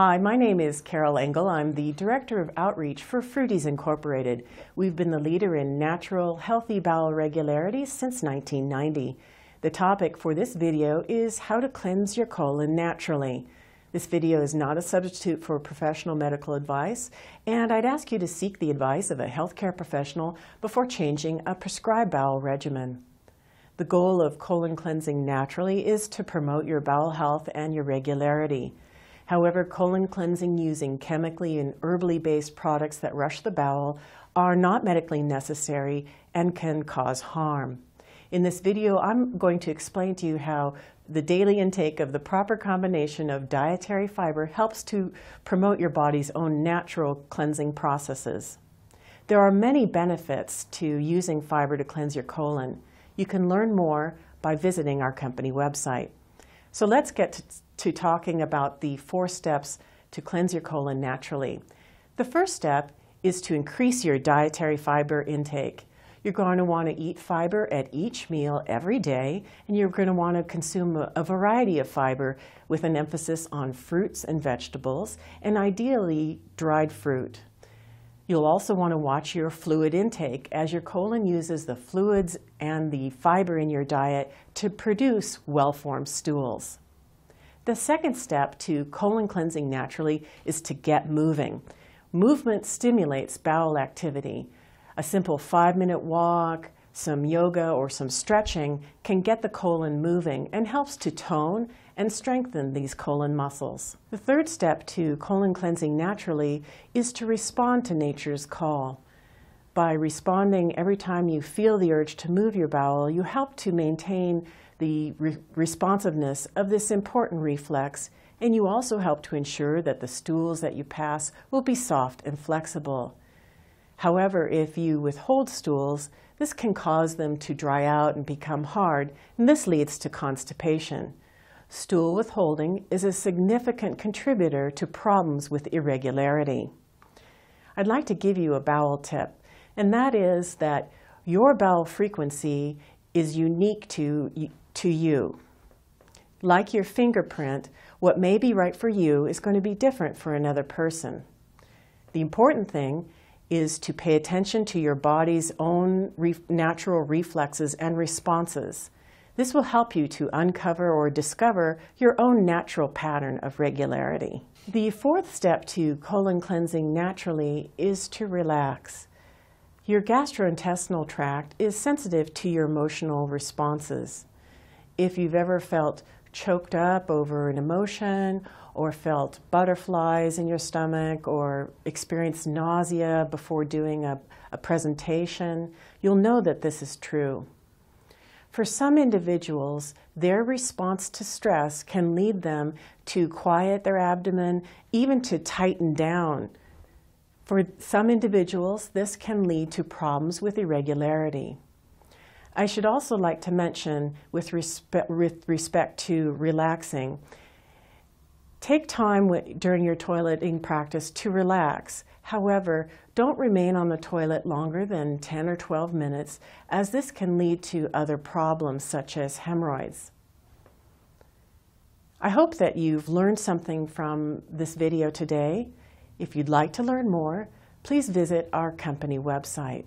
Hi, my name is Carol Engel. I'm the Director of Outreach for Fruities Incorporated. We've been the leader in natural, healthy bowel regularities since 1990. The topic for this video is how to cleanse your colon naturally. This video is not a substitute for professional medical advice, and I'd ask you to seek the advice of a healthcare professional before changing a prescribed bowel regimen. The goal of colon cleansing naturally is to promote your bowel health and your regularity. However, colon cleansing using chemically and herbally based products that rush the bowel are not medically necessary and can cause harm. In this video, I'm going to explain to you how the daily intake of the proper combination of dietary fiber helps to promote your body's own natural cleansing processes. There are many benefits to using fiber to cleanse your colon. You can learn more by visiting our company website. So let's get to, talking about the four steps to cleanse your colon naturally. The first step is to increase your dietary fiber intake. You're going to want to eat fiber at each meal every day, and you're going to want to consume a variety of fiber with an emphasis on fruits and vegetables, and ideally dried fruit. You'll also want to watch your fluid intake as your colon uses the fluids and the fiber in your diet to produce well-formed stools. The second step to colon cleansing naturally is to get moving. Movement stimulates bowel activity. A simple five-minute walk, some yoga or some stretching can get the colon moving and helps to tone and strengthen these colon muscles. The third step to colon cleansing naturally is to respond to nature's call. By responding every time you feel the urge to move your bowel, you help to maintain the re responsiveness of this important reflex, and you also help to ensure that the stools that you pass will be soft and flexible. However, if you withhold stools, this can cause them to dry out and become hard, and this leads to constipation. Stool withholding is a significant contributor to problems with irregularity. I'd like to give you a bowel tip, and that is that your bowel frequency is unique to, to you. Like your fingerprint, what may be right for you is going to be different for another person. The important thing is to pay attention to your body's own re natural reflexes and responses. This will help you to uncover or discover your own natural pattern of regularity. The fourth step to colon cleansing naturally is to relax. Your gastrointestinal tract is sensitive to your emotional responses. If you've ever felt choked up over an emotion or felt butterflies in your stomach or experienced nausea before doing a, a presentation, you'll know that this is true. For some individuals, their response to stress can lead them to quiet their abdomen, even to tighten down. For some individuals, this can lead to problems with irregularity. I should also like to mention, with respect, with respect to relaxing, take time during your toileting practice to relax. However, don't remain on the toilet longer than 10 or 12 minutes, as this can lead to other problems such as hemorrhoids. I hope that you've learned something from this video today. If you'd like to learn more, please visit our company website.